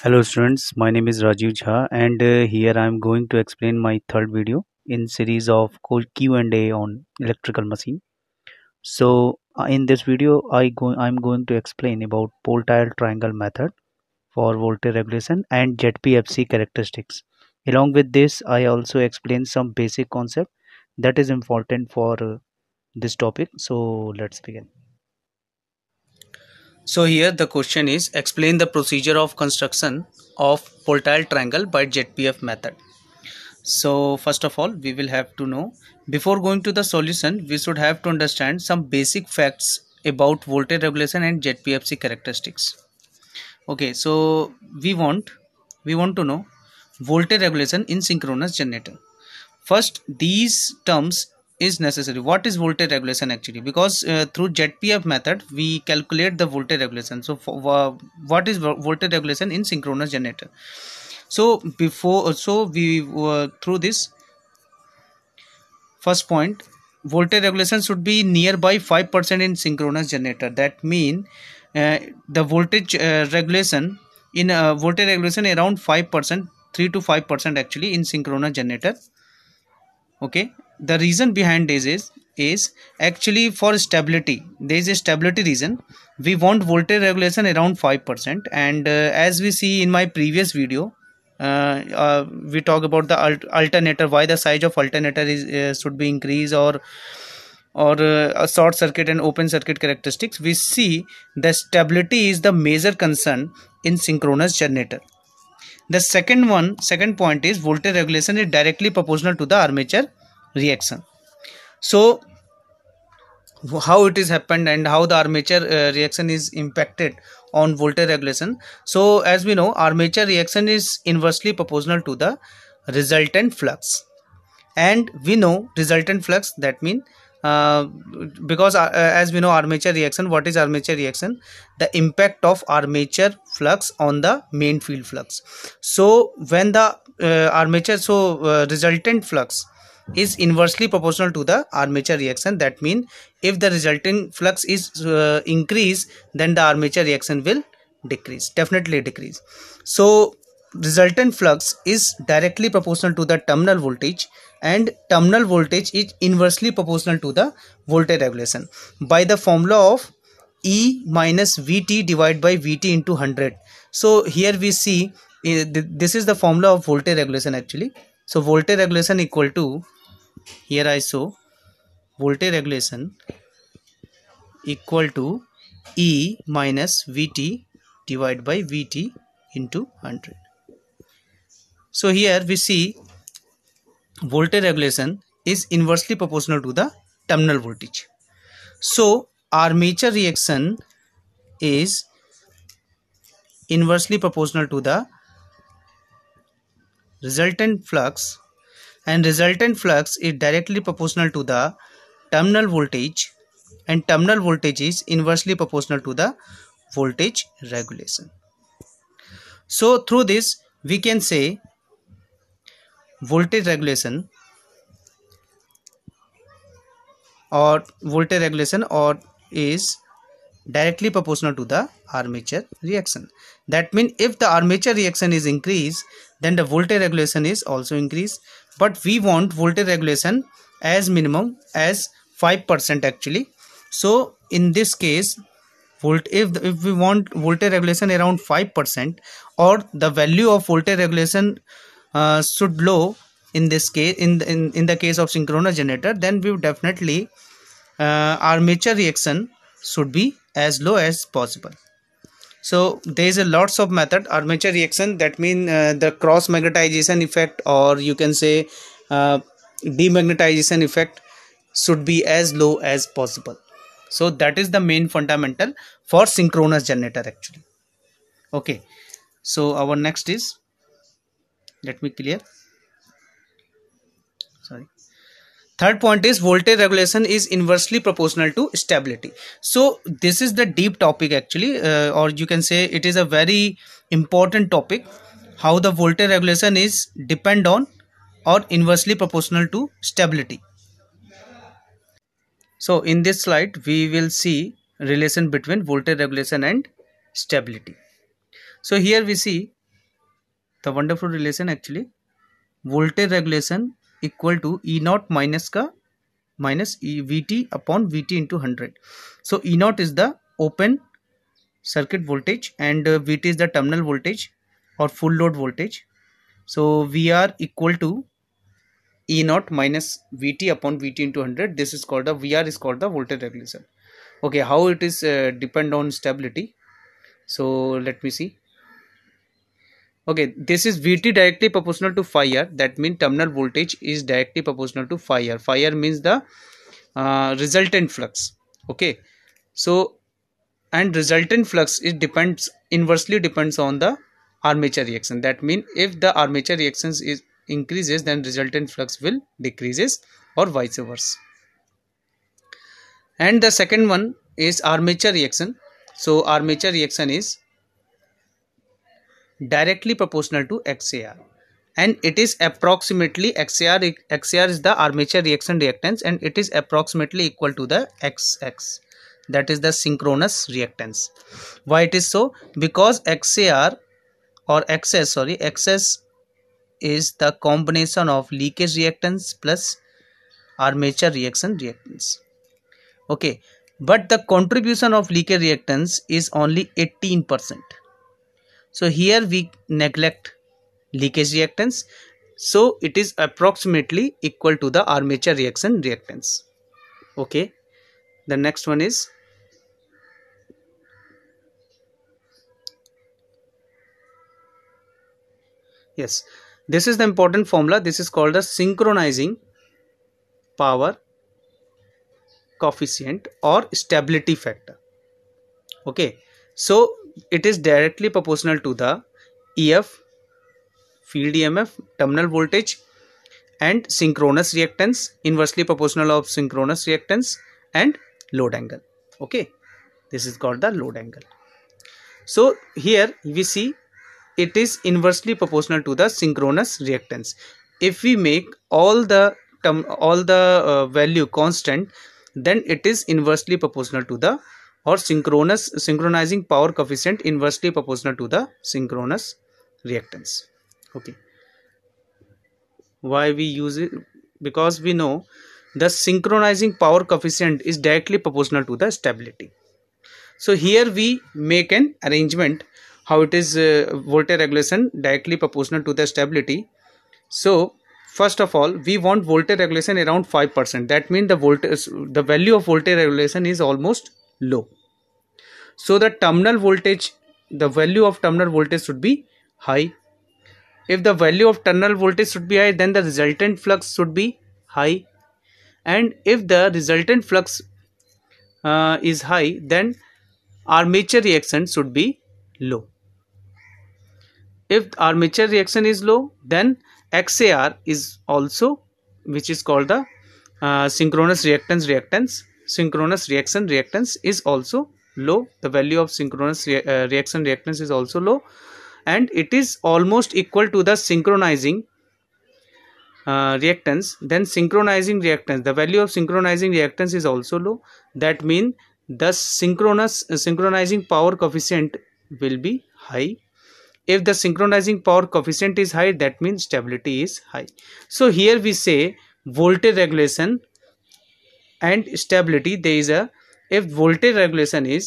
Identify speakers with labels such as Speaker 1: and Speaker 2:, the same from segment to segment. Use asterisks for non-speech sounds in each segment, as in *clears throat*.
Speaker 1: Hello students, my name is Rajiv Jha and uh, here I am going to explain my third video in series of Q&A on electrical machine. So uh, in this video I go I'm going to explain about pole-tile triangle method for voltage regulation and PFC characteristics. Along with this I also explain some basic concept that is important for uh, this topic. So let's begin. So here the question is explain the procedure of construction of volatile triangle by JPF method. So first of all we will have to know before going to the solution we should have to understand some basic facts about voltage regulation and ZPFC characteristics. Okay so we want we want to know voltage regulation in synchronous generator. First these terms is necessary what is voltage regulation actually because uh, through JPF method we calculate the voltage regulation so for, what is voltage regulation in synchronous generator so before uh, so we uh, through this first point voltage regulation should be nearby 5% in synchronous generator that mean uh, the voltage uh, regulation in voltage regulation around 5% 3 to 5% actually in synchronous generator okay the reason behind this is is actually for stability there is a stability reason we want voltage regulation around 5% and uh, as we see in my previous video uh, uh, we talk about the alt alternator why the size of alternator is uh, should be increased or or uh, a short circuit and open circuit characteristics we see the stability is the major concern in synchronous generator the second one second point is voltage regulation is directly proportional to the armature reaction so how it is happened and how the armature uh, reaction is impacted on voltage regulation so as we know armature reaction is inversely proportional to the resultant flux and we know resultant flux that mean uh, because uh, as we know armature reaction what is armature reaction the impact of armature flux on the main field flux so when the uh, armature so uh, resultant flux is inversely proportional to the armature reaction that means if the resulting flux is uh, increased then the armature reaction will decrease definitely decrease so resultant flux is directly proportional to the terminal voltage and terminal voltage is inversely proportional to the voltage regulation by the formula of E minus Vt divided by Vt into 100 so here we see eh, this is the formula of voltage regulation actually so voltage regulation equal to here I show voltage regulation equal to E minus VT divided by VT into 100. So here we see voltage regulation is inversely proportional to the terminal voltage. So armature reaction is inversely proportional to the resultant flux and resultant flux is directly proportional to the terminal voltage and terminal voltage is inversely proportional to the voltage regulation. So through this we can say voltage regulation or voltage regulation or is directly proportional to the armature reaction that means if the armature reaction is increased then the voltage regulation is also increased but we want voltage regulation as minimum as 5% actually so in this case volt if if we want voltage regulation around 5% or the value of voltage regulation uh, should low in this case in in in the case of synchronous generator then we definitely uh, armature reaction should be as low as possible so there is a lots of method armature reaction that mean uh, the cross magnetization effect or you can say uh, demagnetization effect should be as low as possible so that is the main fundamental for synchronous generator actually okay so our next is let me clear third point is voltage regulation is inversely proportional to stability so this is the deep topic actually uh, or you can say it is a very important topic how the voltage regulation is depend on or inversely proportional to stability so in this slide we will see relation between voltage regulation and stability so here we see the wonderful relation actually voltage regulation equal to E naught minus ka minus e VT upon VT into 100. So E naught is the open circuit voltage and uh, VT is the terminal voltage or full load voltage. So VR equal to E naught minus VT upon VT into 100. This is called the VR is called the voltage regulation. Okay, how it is uh, depend on stability. So let me see okay this is vt directly proportional to phi r that means terminal voltage is directly proportional to phi r phi r means the uh, resultant flux okay so and resultant flux it depends inversely depends on the armature reaction that means if the armature reactions is increases then resultant flux will decreases or vice versa and the second one is armature reaction so armature reaction is directly proportional to XAR and it is approximately XAR, XAR is the armature reaction reactance and it is approximately equal to the XX that is the synchronous reactance. Why it is so? Because XAR or XS sorry XS is the combination of leakage reactance plus armature reaction reactance. Okay but the contribution of leakage reactance is only 18 percent so here we neglect leakage reactance so it is approximately equal to the armature reaction reactance okay the next one is yes this is the important formula this is called the synchronizing power coefficient or stability factor okay so it is directly proportional to the EF field EMF terminal voltage and synchronous reactance inversely proportional of synchronous reactance and load angle okay this is called the load angle so here we see it is inversely proportional to the synchronous reactance if we make all the term all the uh, value constant then it is inversely proportional to the or synchronous synchronizing power coefficient inversely proportional to the synchronous reactance okay why we use it because we know the synchronizing power coefficient is directly proportional to the stability so here we make an arrangement how it is uh, voltage regulation directly proportional to the stability so first of all we want voltage regulation around 5% that means the voltage the value of voltage regulation is almost low so the terminal voltage the value of terminal voltage should be high if the value of terminal voltage should be high then the resultant flux should be high and if the resultant flux uh, is high then armature reaction should be low if armature reaction is low then XAR is also which is called the uh, synchronous reactance reactance synchronous reaction reactance is also low the value of synchronous re uh, reaction reactance is also low and it is almost equal to the synchronizing uh, reactance then synchronizing reactance the value of synchronizing reactance is also low that means the synchronous uh, synchronizing power coefficient will be high if the synchronizing power coefficient is high that means stability is high so here we say voltage regulation and stability there is a if voltage regulation is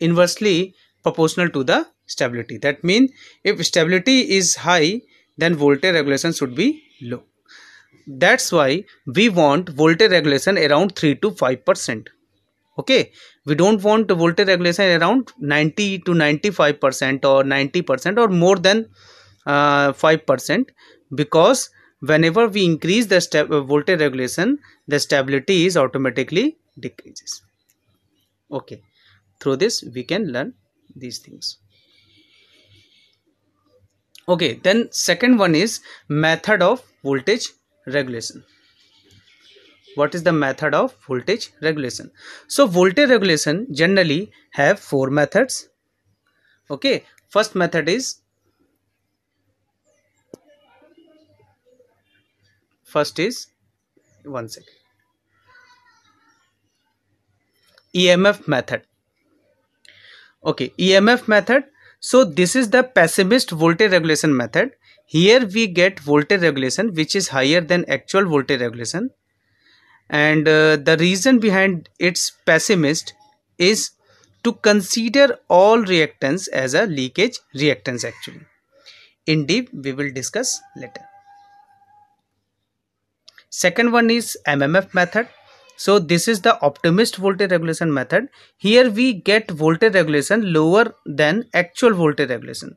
Speaker 1: inversely proportional to the stability that means if stability is high then voltage regulation should be low that's why we want voltage regulation around 3 to 5 percent okay we don't want voltage regulation around 90 to 95 percent or 90 percent or more than uh, 5 percent because whenever we increase the uh, voltage regulation the stability is automatically decreases okay through this we can learn these things okay then second one is method of voltage regulation what is the method of voltage regulation so voltage regulation generally have four methods okay first method is first is one second EMF method okay EMF method so this is the pessimist voltage regulation method here we get voltage regulation which is higher than actual voltage regulation and uh, the reason behind its pessimist is to consider all reactants as a leakage reactants actually in deep we will discuss later second one is mmf method so this is the optimist voltage regulation method here we get voltage regulation lower than actual voltage regulation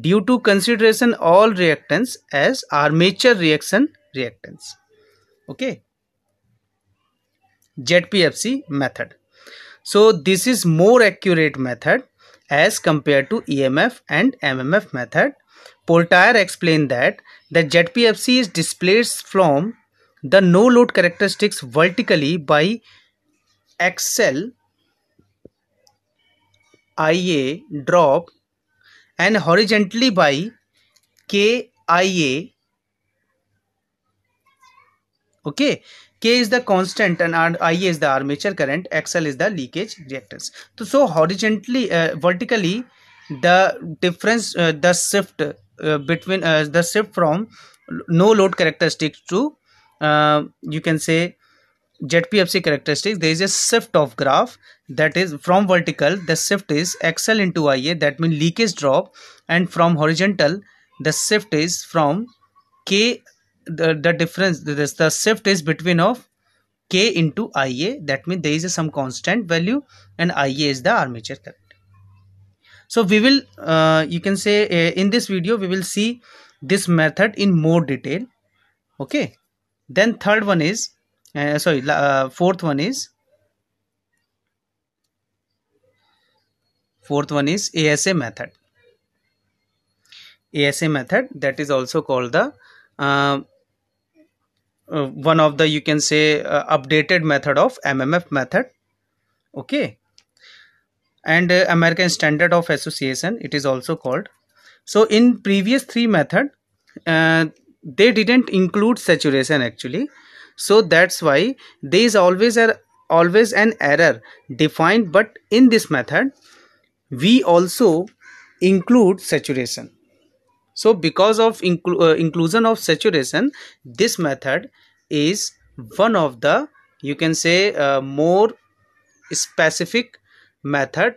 Speaker 1: due to consideration all reactants as armature reaction reactants okay JPFc method so this is more accurate method as compared to emf and mmf method Poltire explained that the JPFc is displaced from the no load characteristics vertically by XL I A drop and horizontally by K I A okay K is the constant and I A is the armature current XL is the leakage reactors तो so horizontally uh, vertically the difference the shift between the shift from no load characteristics to Uh, you can say jetpfc characteristics there is a shift of graph that is from vertical the shift is xl into ia that means leakage drop and from horizontal the shift is from k the, the difference this the shift is between of k into ia that means there is a, some constant value and ia is the armature current so we will uh, you can say uh, in this video we will see this method in more detail okay then third one is uh, sorry uh, fourth one is fourth one is asa method asa method that is also called the uh, uh one of the you can say uh, updated method of mmf method okay and uh, american standard of association it is also called so in previous three method they didn't include saturation actually so that's why there is always a always an error defined but in this method we also include saturation so because of uh, inclusion of saturation this method is one of the you can say uh, more specific method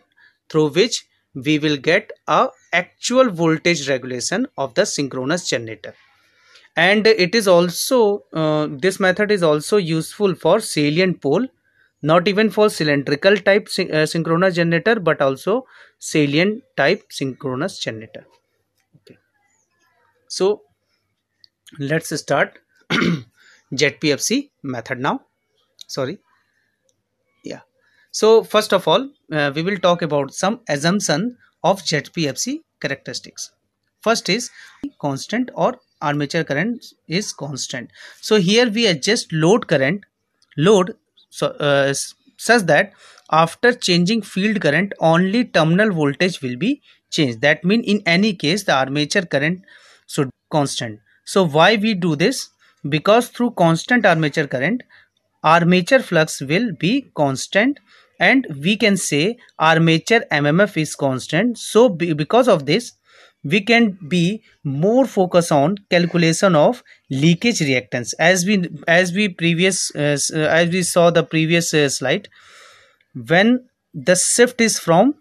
Speaker 1: through which we will get a actual voltage regulation of the synchronous generator and it is also uh, this method is also useful for salient pole not even for cylindrical type uh, synchronous generator but also salient type synchronous generator okay so let's start *clears throat* PFC method now sorry yeah so first of all uh, we will talk about some assumption of PFC characteristics first is constant or armature current is constant so here we adjust load current load so uh, such that after changing field current only terminal voltage will be changed that mean in any case the armature current should be constant so why we do this because through constant armature current armature flux will be constant and we can say armature mmf is constant so because of this we can be more focus on calculation of leakage reactance as we as we previous uh, uh, as we saw the previous uh, slide when the shift is from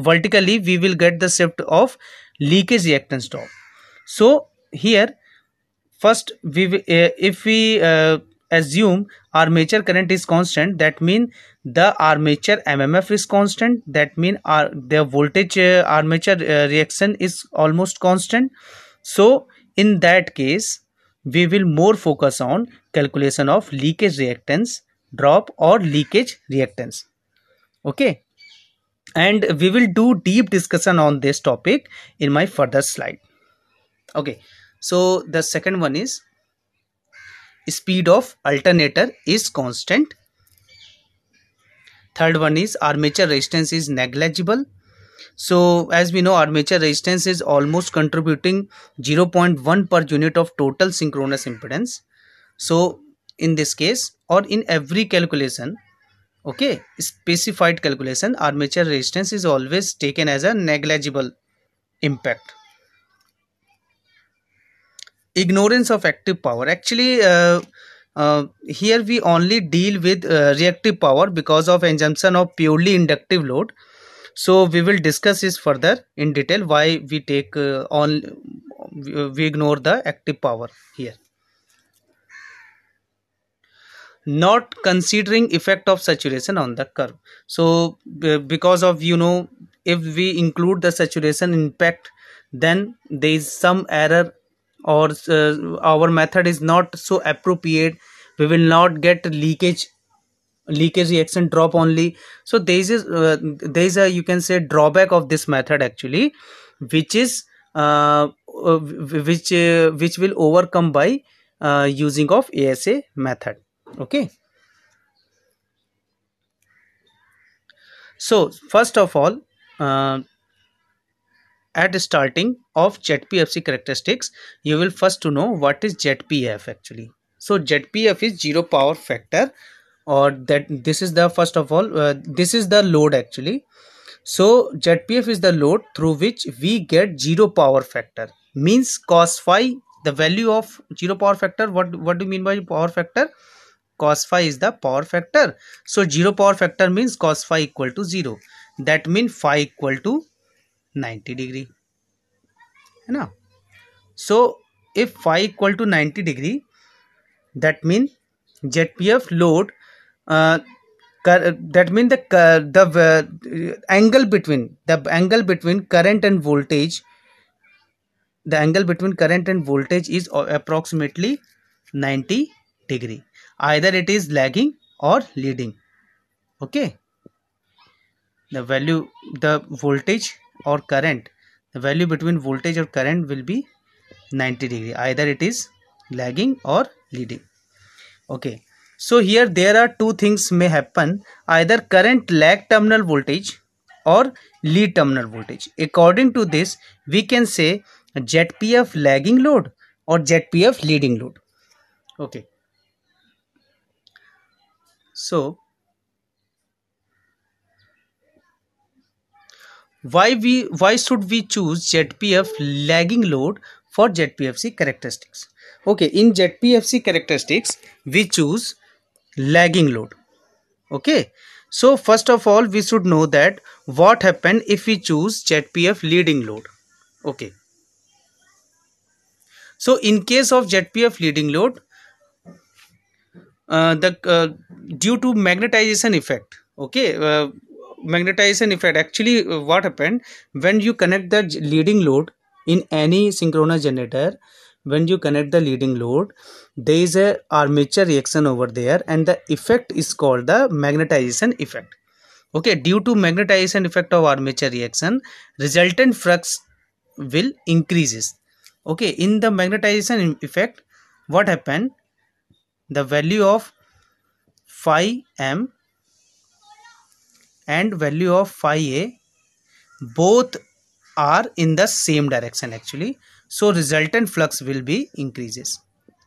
Speaker 1: vertically we will get the shift of leakage reactance drop so here first we uh, if we uh, assume armature current is constant that mean the armature mmf is constant that mean our the voltage uh, armature uh, reaction is almost constant so in that case we will more focus on calculation of leakage reactance drop or leakage reactance okay and we will do deep discussion on this topic in my further slide okay so the second one is speed of alternator is constant third one is armature resistance is negligible so as we know armature resistance is almost contributing 0.1 per unit of total synchronous impedance so in this case or in every calculation okay specified calculation armature resistance is always taken as a negligible impact ignorance of active power actually uh, uh, here we only deal with uh, reactive power because of assumption of purely inductive load so we will discuss this further in detail why we take uh, on we ignore the active power here not considering effect of saturation on the curve so because of you know if we include the saturation impact then there is some error or uh, our method is not so appropriate we will not get leakage leakage reaction drop only so there is uh, there is a you can say drawback of this method actually which is uh, which uh, which will overcome by uh, using of asa method okay so first of all uh, at starting of ZPFC characteristics, you will first to know what is jetpf actually. So jetpf is zero power factor or that this is the first of all, uh, this is the load actually. So jetpf is the load through which we get zero power factor means cos phi the value of zero power factor. What, what do you mean by power factor? Cos phi is the power factor. So zero power factor means cos phi equal to zero. That means phi equal to 90 degree, है So if phi equal to 90 degree, that mean ZPF load. F uh, that mean the uh, the angle between the angle between current and voltage the angle between current and voltage is approximately 90 degree either it is lagging or leading okay the value the voltage or current the value between voltage or current will be 90 degree either it is lagging or leading okay so here there are two things may happen either current lag terminal voltage or lead terminal voltage according to this we can say zpf lagging load or zpf leading load okay so why we why should we choose zpf lagging load for zpfc characteristics okay in zpfc characteristics we choose lagging load okay so first of all we should know that what happen if we choose zpf leading load okay so in case of zpf leading load uh, the uh, due to magnetization effect okay uh, magnetization effect actually uh, what happened when you connect the leading load in any synchronous generator when you connect the leading load there is a armature reaction over there and the effect is called the magnetization effect okay due to magnetization effect of armature reaction resultant flux will increases okay in the magnetization effect what happened the value of phi m and value of phi a both are in the same direction actually so resultant flux will be increases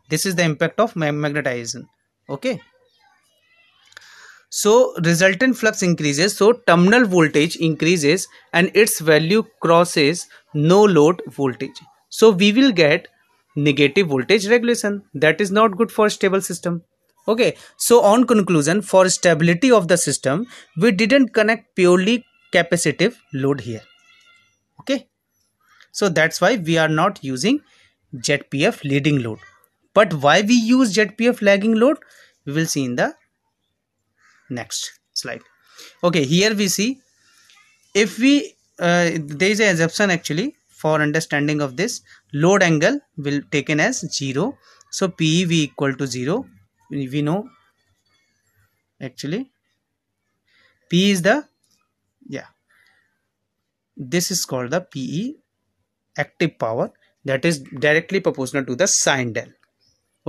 Speaker 1: this is the impact of magnetization okay so resultant flux increases so terminal voltage increases and its value crosses no load voltage so we will get negative voltage regulation that is not good for stable system okay so on conclusion for stability of the system we didn't connect purely capacitive load here okay so that's why we are not using ZPF leading load but why we use ZPF lagging load we will see in the next slide okay here we see if we uh, there is an assumption actually for understanding of this load angle will taken as 0 so PEV equal to 0 we know actually p is the yeah this is called the pe active power that is directly proportional to the sine del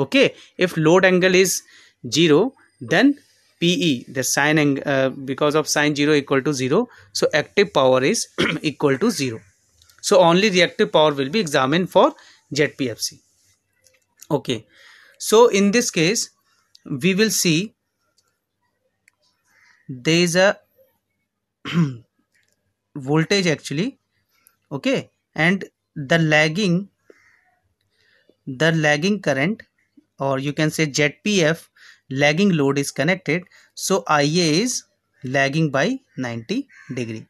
Speaker 1: okay if load angle is 0 then pe the sine angle uh, because of sine 0 equal to 0 so active power is *clears throat* equal to 0 so only reactive power will be examined for ZPFC okay so in this case we will see there is a *clears throat* voltage actually okay and the lagging the lagging current or you can say ZPF lagging load is connected so Ia is lagging by 90 degree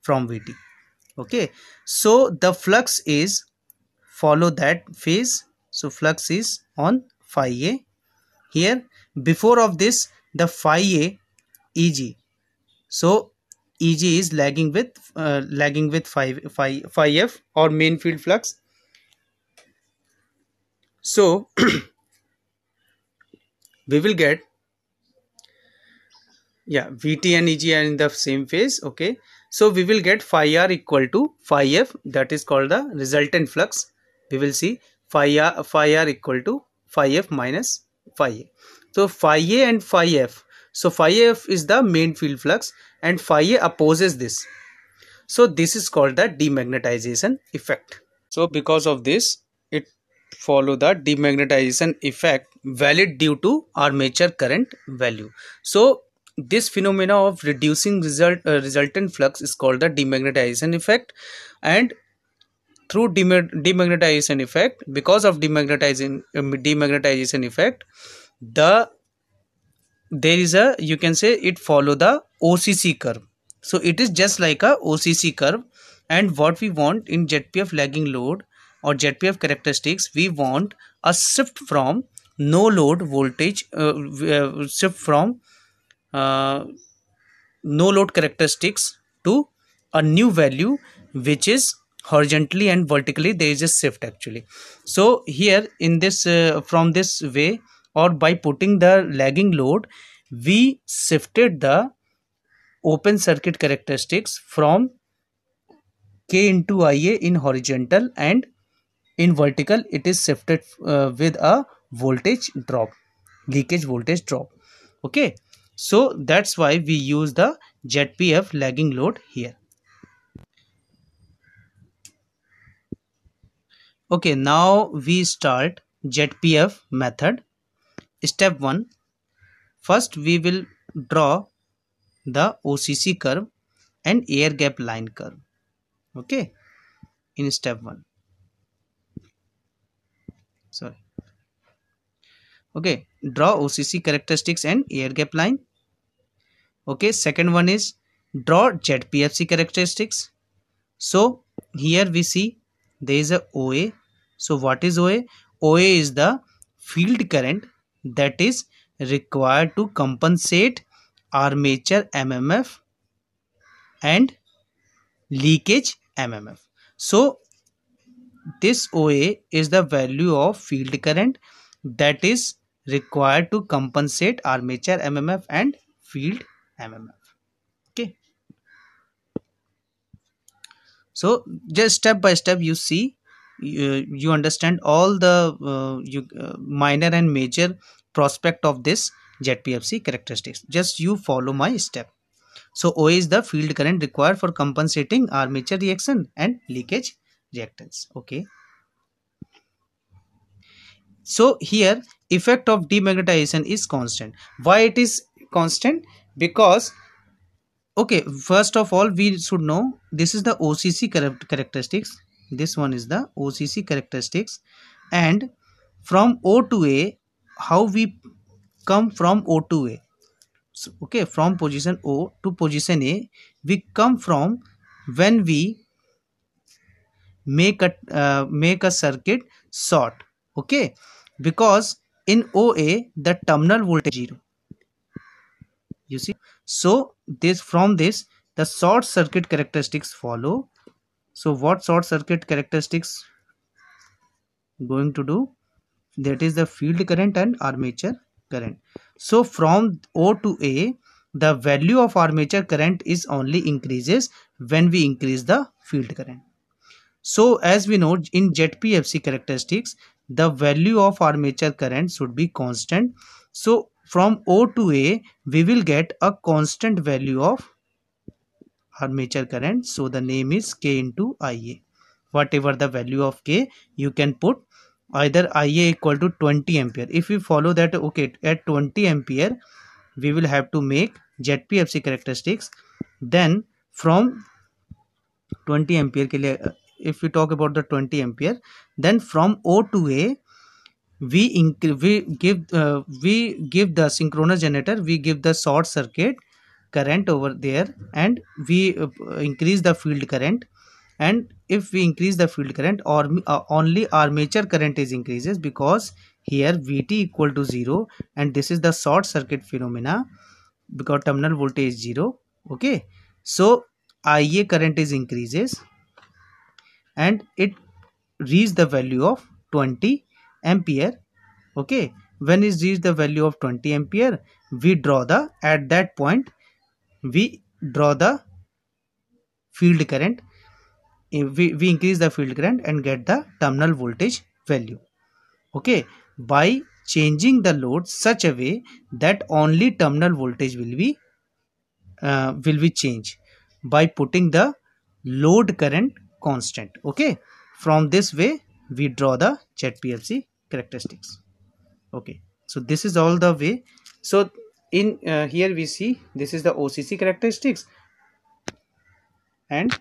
Speaker 1: from Vt okay so the flux is follow that phase so flux is on phi a here before of this the phi a eg so eg is lagging with uh, lagging with phi, phi phi f or main field flux so *clears throat* we will get yeah vt and eg are in the same phase okay so we will get phi r equal to phi f that is called the resultant flux we will see phi r, phi r equal to phi f minus phi a. So phi a and phi f. So phi f is the main field flux and phi a opposes this. So this is called the demagnetization effect. So because of this it follow the demagnetization effect valid due to armature current value. So this phenomena of reducing result uh, resultant flux is called the demagnetization effect and through demagnetization effect because of demagnetizing uh, demagnetization effect the there is a you can say it follow the occ curve so it is just like a occ curve and what we want in jetpf lagging load or jetpf characteristics we want a shift from no load voltage uh, uh, shift from uh, no load characteristics to a new value which is horizontally and vertically there is a shift actually so here in this uh, from this way or by putting the lagging load we shifted the open circuit characteristics from k into ia in horizontal and in vertical it is shifted uh, with a voltage drop leakage voltage drop okay so that's why we use the zpf lagging load here okay now we start jetpf method step 1 first we will draw the occ curve and air gap line curve okay in step 1 sorry okay draw occ characteristics and air gap line okay second one is draw jetpfc characteristics so here we see there is a oa so what is OA? OA is the field current that is required to compensate armature MMF and leakage MMF. So this OA is the value of field current that is required to compensate armature MMF and field MMF. Okay. So just step by step you see you, you understand all the uh, you, uh, minor and major prospect of this ZPFC characteristics. Just you follow my step. So O is the field current required for compensating armature reaction and leakage reactance. Okay. So here effect of demagnetization is constant. Why it is constant? Because okay first of all we should know this is the OCC characteristics this one is the occ characteristics and from o to a how we come from o to a so, okay from position o to position a we come from when we make a uh, make a circuit short okay because in oa the terminal voltage zero you see so this from this the short circuit characteristics follow so what short circuit characteristics going to do that is the field current and armature current so from o to a the value of armature current is only increases when we increase the field current so as we know in jet PFC characteristics the value of armature current should be constant so from O to A we will get a constant value of armature current so the name is k into ia whatever the value of k you can put either ia equal to 20 ampere if we follow that okay at 20 ampere we will have to make JPFc characteristics then from 20 ampere ke liye, if we talk about the 20 ampere then from o to a we we give uh, we give the synchronous generator we give the short circuit current over there and we uh, increase the field current and if we increase the field current or uh, only armature current is increases because here vt equal to 0 and this is the short circuit phenomena because terminal voltage is 0 okay so ia current is increases and it reach the value of 20 ampere okay when it reach the value of 20 ampere we draw the at that point we draw the field current we, we increase the field current and get the terminal voltage value okay by changing the load such a way that only terminal voltage will be uh, will be changed by putting the load current constant okay from this way we draw the jet PLC characteristics okay so this is all the way so in uh, here we see this is the OCC characteristics and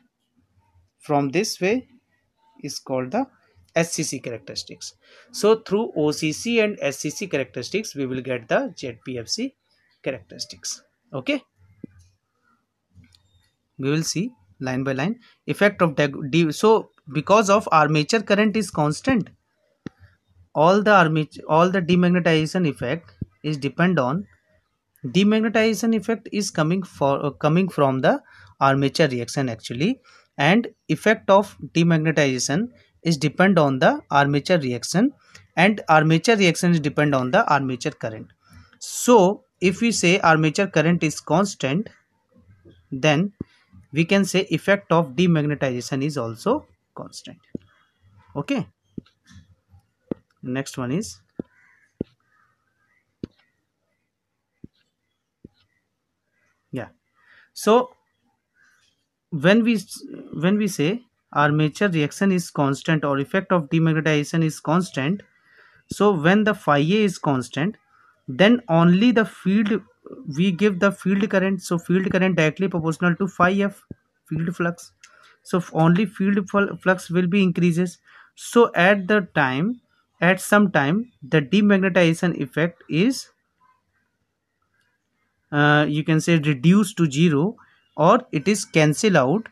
Speaker 1: from this way is called the SCC characteristics. So through OCC and SCC characteristics we will get the ZPFC characteristics. Okay. We will see line by line effect of D. So because of armature current is constant all the armature all the demagnetization effect is depend on demagnetization effect is coming for uh, coming from the armature reaction actually and effect of demagnetization is depend on the armature reaction and armature reaction is depend on the armature current so if we say armature current is constant then we can say effect of demagnetization is also constant okay next one is so when we when we say armature reaction is constant or effect of demagnetization is constant so when the phi a is constant then only the field we give the field current so field current directly proportional to phi f field flux so only field flux will be increases so at the time at some time the demagnetization effect is uh, you can say reduced to zero or it is cancelled out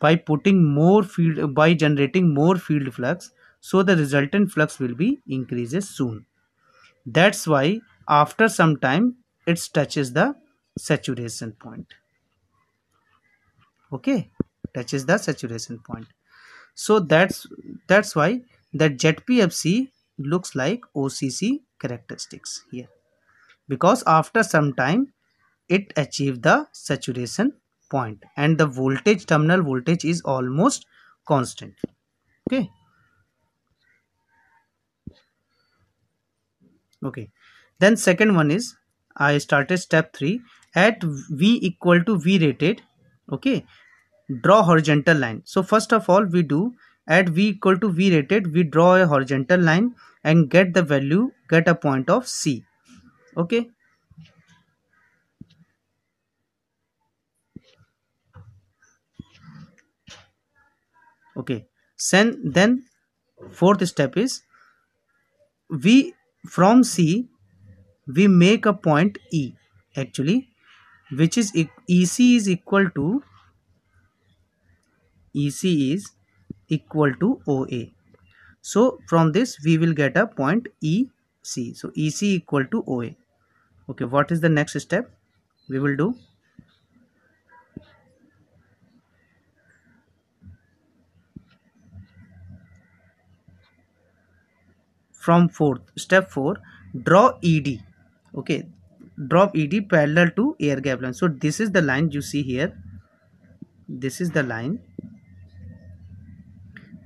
Speaker 1: by putting more field by generating more field flux so the resultant flux will be increases soon that's why after some time it touches the saturation point okay touches the saturation point so that's that's why the jet pfc looks like occ characteristics here because after some time it achieved the saturation point and the voltage terminal voltage is almost constant okay okay then second one is I started step 3 at V equal to V rated okay draw horizontal line so first of all we do at V equal to V rated we draw a horizontal line and get the value get a point of C okay okay then then fourth step is we from c we make a point e actually which is ec is equal to ec is equal to oa so from this we will get a point ec so ec equal to oa okay what is the next step we will do from fourth step 4 draw ed okay draw ed parallel to air gap line so this is the line you see here this is the line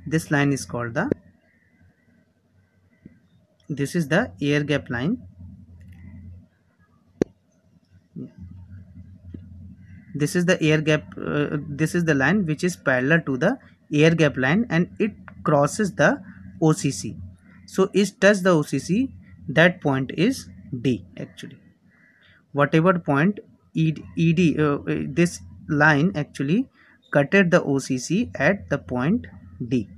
Speaker 1: this line is called the this is the air gap line this is the air gap uh, this is the line which is parallel to the air gap line and it crosses the OCC so it touch the OCC that point is D actually whatever point ED, ED uh, this line actually cutted the OCC at the point D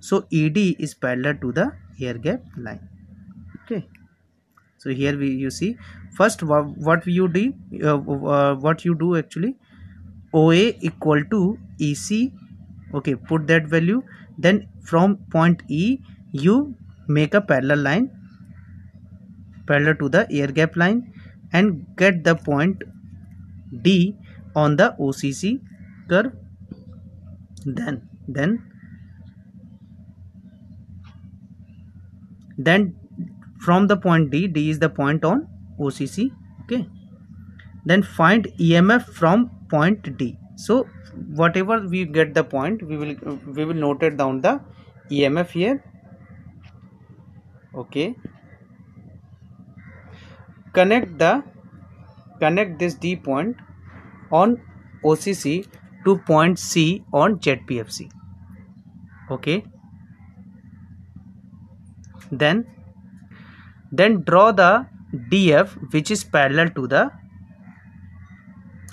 Speaker 1: so ED is parallel to the air gap line okay so here we you see first what you do uh, uh, what you do actually oa equal to ec okay put that value then from point e you make a parallel line parallel to the air gap line and get the point d on the occ curve then then then from the point D, D is the point on OCC, okay. Then find EMF from point D. So whatever we get the point, we will we will note it down the EMF here, okay. Connect the connect this D point on OCC to point C on JPFc. okay. Then then draw the df which is parallel to the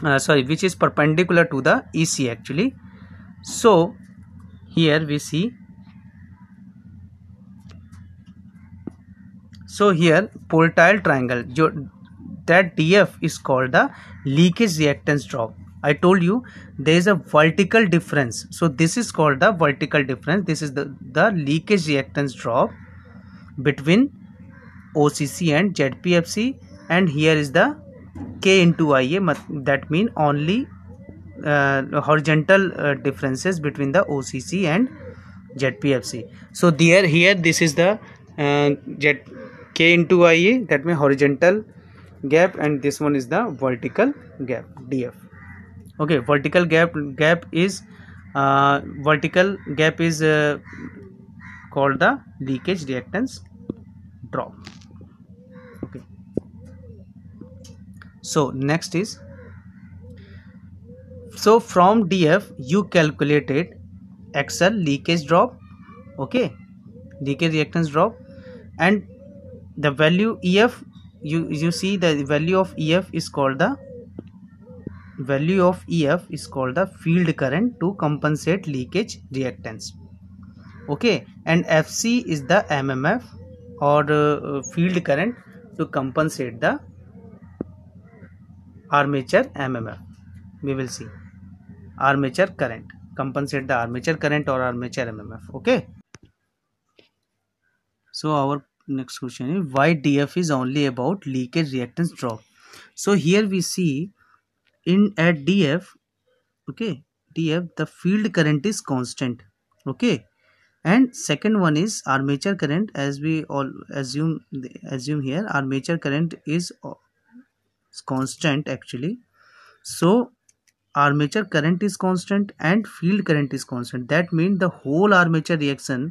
Speaker 1: uh, sorry which is perpendicular to the ec actually so here we see so here pole-tile triangle that df is called the leakage reactance drop I told you there is a vertical difference. So this is called the vertical difference. This is the, the leakage reactance drop between OCC and ZPFC and here is the K into IA that mean only uh, horizontal uh, differences between the OCC and ZPFC. So there here this is the uh, Z K into IA that means horizontal gap and this one is the vertical gap DF. Okay, vertical gap gap is uh, vertical gap is uh, called the leakage reactance drop. so next is so from df you calculated xl leakage drop okay leakage reactance drop and the value ef you you see the value of ef is called the value of ef is called the field current to compensate leakage reactance okay and fc is the mmf or uh, field current to compensate the armature mmf we will see armature current compensate the armature current or armature mmf okay so our next question is why df is only about leakage reactance drop so here we see in at df okay df the field current is constant okay and second one is armature current as we all assume assume here armature current is is constant actually so armature current is constant and field current is constant that means the whole armature reaction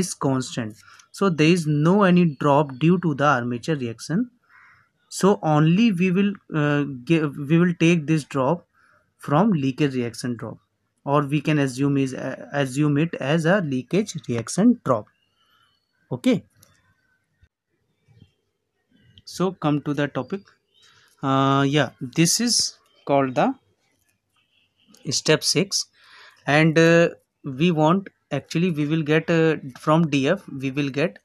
Speaker 1: is constant so there is no any drop due to the armature reaction so only we will uh, give, we will take this drop from leakage reaction drop or we can assume is uh, assume it as a leakage reaction drop okay so come to the topic uh, yeah this is called the step 6 and uh, we want actually we will get uh, from df we will get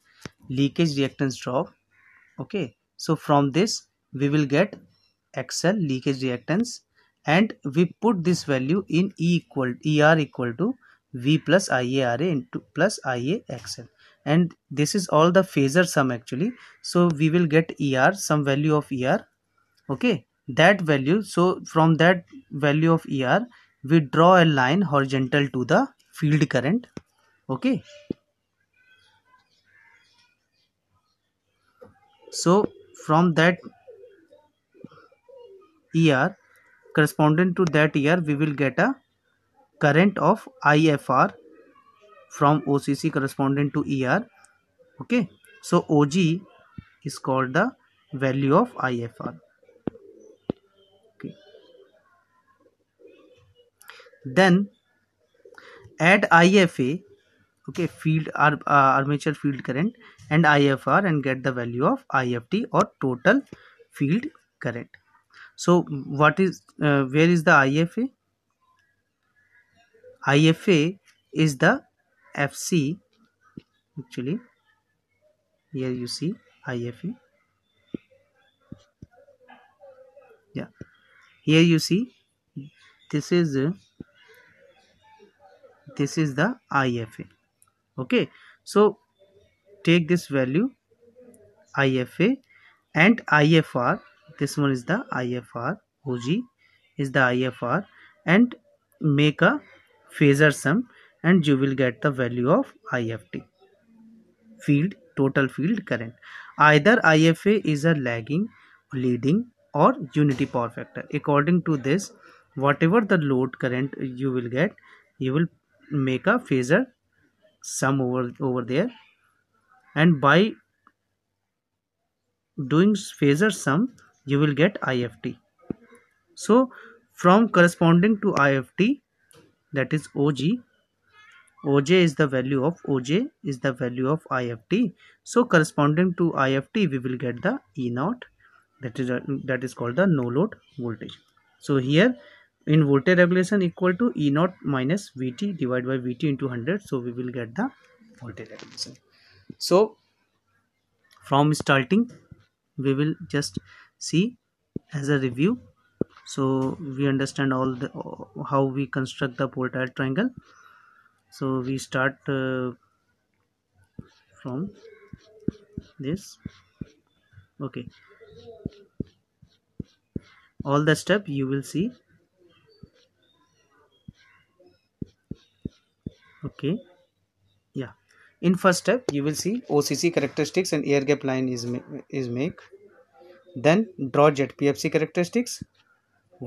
Speaker 1: leakage reactance drop okay so from this we will get xl leakage reactance and we put this value in e equal er equal to v plus iara into plus ia and this is all the phasor sum actually so we will get er some value of er okay that value so from that value of er we draw a line horizontal to the field current okay so from that er correspondent to that er we will get a current of ifr from occ correspondent to er okay so og is called the value of ifr then add ifa okay field uh, armature field current and ifr and get the value of ift or total field current so what is uh, where is the ifa ifa is the fc actually here you see ifa yeah here you see this is uh, this is the IFA okay so take this value IFA and IFR this one is the IFR OG is the IFR and make a phasor sum and you will get the value of IFT field total field current either IFA is a lagging leading or unity power factor according to this whatever the load current you will get you will make a phasor sum over over there and by doing phasor sum you will get IFT so from corresponding to IFT that is OG OJ is the value of OJ is the value of IFT so corresponding to IFT we will get the E naught that is uh, that is called the no load voltage so here in voltage regulation equal to E naught minus Vt divided by Vt into 100. So we will get the voltage regulation. So from starting we will just see as a review. So we understand all the how we construct the voltage triangle. So we start uh, from this. Okay. All the step you will see okay yeah in first step you will see occ characteristics and air gap line is ma is make then draw jet pfc characteristics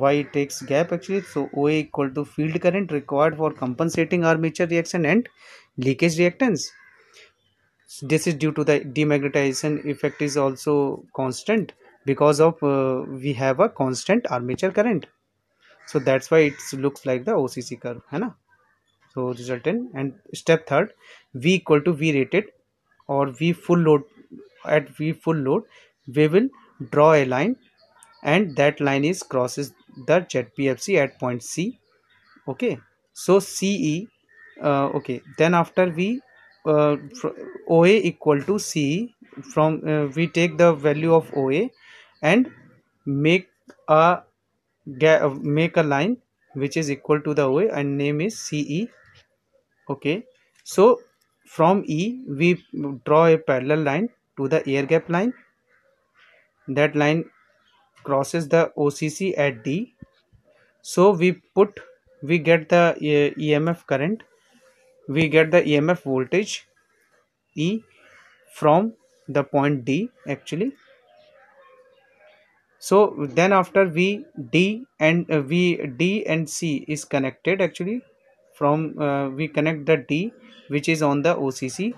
Speaker 1: y takes gap actually so oa equal to field current required for compensating armature reaction and leakage reactance so this is due to the demagnetization effect is also constant because of uh, we have a constant armature current so that's why it looks like the occ curve hai na so resultant and step third v equal to v rated or v full load at v full load we will draw a line and that line is crosses the jet PFC at point c okay so ce uh, okay then after we uh, oa equal to ce from uh, we take the value of oa and make a uh, make a line which is equal to the oa and name is ce okay so from E we draw a parallel line to the air gap line that line crosses the OCC at D so we put we get the uh, EMF current we get the EMF voltage E from the point D actually so then after we D and uh, we D and C is connected actually from uh, we connect the D which is on the OCC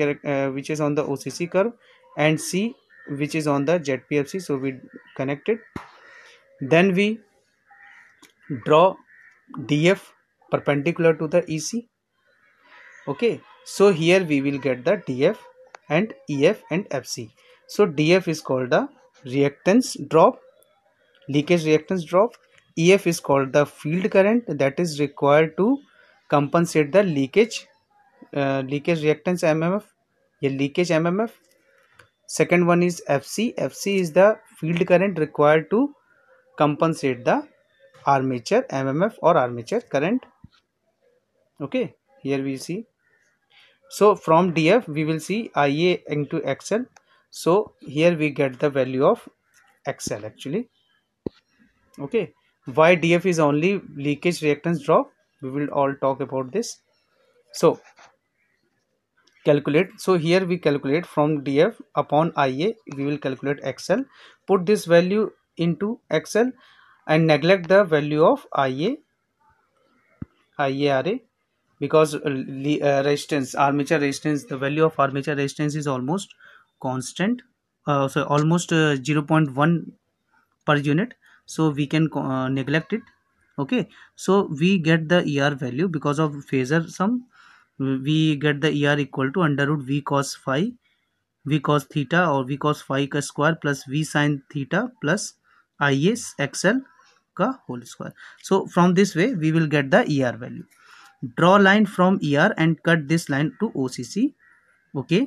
Speaker 1: uh, which is on the OCC curve and C which is on the JPFc. so we connect it then we draw DF perpendicular to the EC okay so here we will get the DF and EF and FC so DF is called the reactance drop leakage reactance drop EF is called the field current that is required to compensate the leakage leakage reactance F ये leakage M M F second one is F C F C is the field current required to compensate the armature M M F और armature current okay here we see so from D F we will see I A IA into XL so here we get the value of XL actually okay Y D F is only leakage reactance drop we will all talk about this so calculate so here we calculate from df upon ia we will calculate xl put this value into xl and neglect the value of ia ia ra because uh, uh, resistance armature resistance the value of armature resistance is almost constant uh, so almost uh, 0.1 per unit so we can uh, neglect it okay so we get the er value because of phasor sum we get the er equal to under root v cos phi v cos theta or v cos phi square plus v sin theta plus i s xl ka whole square so from this way we will get the er value draw line from er and cut this line to occ okay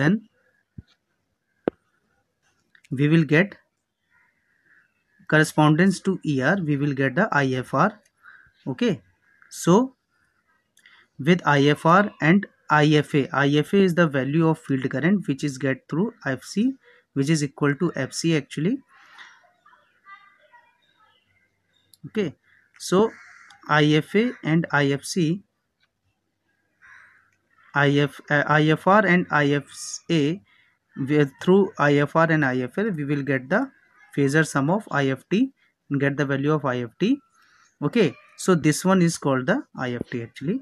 Speaker 1: then we will get correspondence to ER we will get the IFR okay so with IFR and IFA IFA is the value of field current which is get through FC which is equal to FC actually okay so IFA and IFC IF, uh, IFR and IFA through IFR and IFL we will get the phasor sum of ift and get the value of ift okay so this one is called the ift actually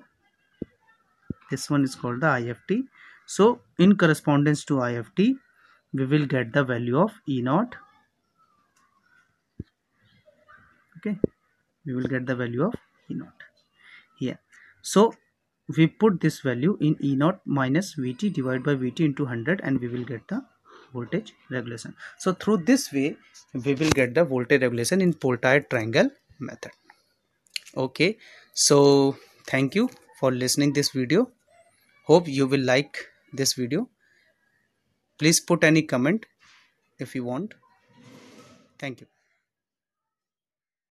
Speaker 1: this one is called the ift so in correspondence to ift we will get the value of e naught okay we will get the value of e naught here so we put this value in e naught minus vt divided by vt into 100 and we will get the voltage regulation so through this way we will get the voltage regulation in voltage triangle method okay so thank you for listening this video hope you will like this video please put any comment if you want thank you